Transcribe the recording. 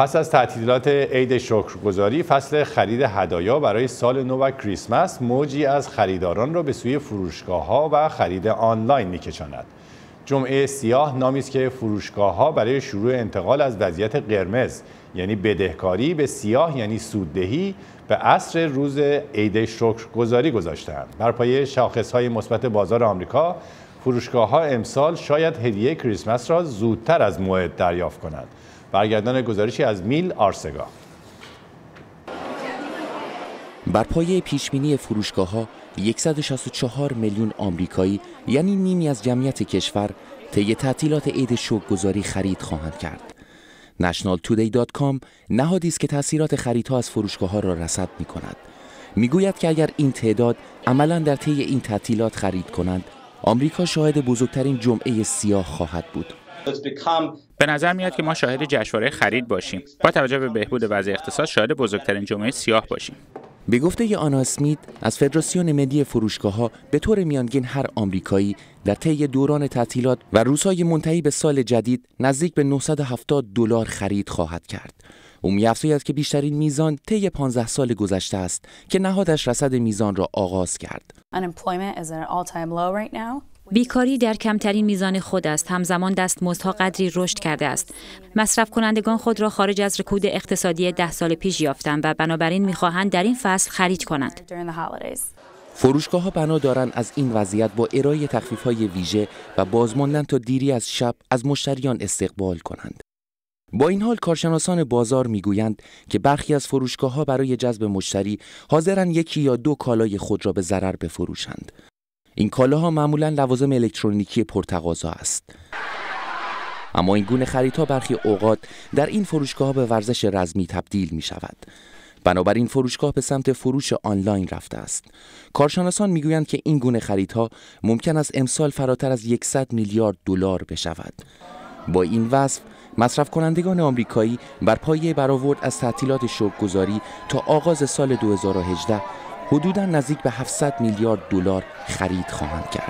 پس از تعطیلات عید شکرگزاری فصل خرید هدایا برای سال نو و کریسمس موجی از خریداران را به سوی فروشگاه ها و خرید آنلاین میکشاند جمعه سیاه نامی است که فروشگاه ها برای شروع انتقال از وضعیت قرمز یعنی بدهکاری به سیاه یعنی سوددهی به عصر روز عید شکرگزاری گذاشتند بر پایه شاخص های مثبت بازار آمریکا فروشگاه ها امسال شاید هدیه کریسمس را زودتر از موعد دریافت کنند. برگردان گزارشی از میل آرسگا. بر پایه پیشبینی فروشگاه ها 164 میلیون آمریکایی یعنی نیمی از جمعیت کشور طی تعطیلات عید گذاری خرید خواهند کرد. نشنال تودی دات کام نهادی است که تاثیرات خریدها از فروشگاه ها را رصد می کند. میگوید که اگر این تعداد عملا در طی این تعطیلات خرید کنند آمریکا شاهد بزرگترین جمعه سیاه خواهد بود. به نظر میاد که ما شاهد جشنواره خرید باشیم. با توجه به بهبود وضع اقتصاد شاهد بزرگترین جمعه سیاه باشیم. به گفته ی آنا اسمیت از فدراسیون ملی فروشگاه ها به طور میانگین هر آمریکایی در طی دوران تعطیلات و روزهای منتهی به سال جدید نزدیک به 970 دلار خرید خواهد کرد. او میافزاید که بیشترین میزان طی 15 سال گذشته است که نهادش رصد میزان را آغاز کرد. بیکاری در کمترین میزان خود است همزمان دستمزدها قدری رشد کرده است مصرف کنندگان خود را خارج از رکود اقتصادی ده سال پیش یافتند و بنابراین میخواهند در این فصل خرید کنند فروشگاه ها بنا دارند از این وضعیت با ارائه تخفیف های ویژه و بازماندن تا دیری از شب از مشتریان استقبال کنند با این حال کارشناسان بازار میگویند که برخی از فروشگاه ها برای جذب مشتری حاضرن یکی یا دو کالای خود را به ضرر بفروشند. این کالاها معمولا لوازم الکترونیکی پرتقاضا است. اما این گونه خریدها برخی اوقات در این فروشگاه به ورزش رزمی تبدیل می شود. بنابراین فروشگاه به سمت فروش آنلاین رفته است. کارشناسان میگویند که این گونه خریدها ممکن است امسال فراتر از 100 میلیارد دلار بشود. با این وصف مصرف کنندگان آمریکایی بر پایه برآورد از تعطیلات شغلگذاری تا آغاز سال 2018 حدوداً نزدیک به 700 میلیارد دلار خرید خواهند کرد.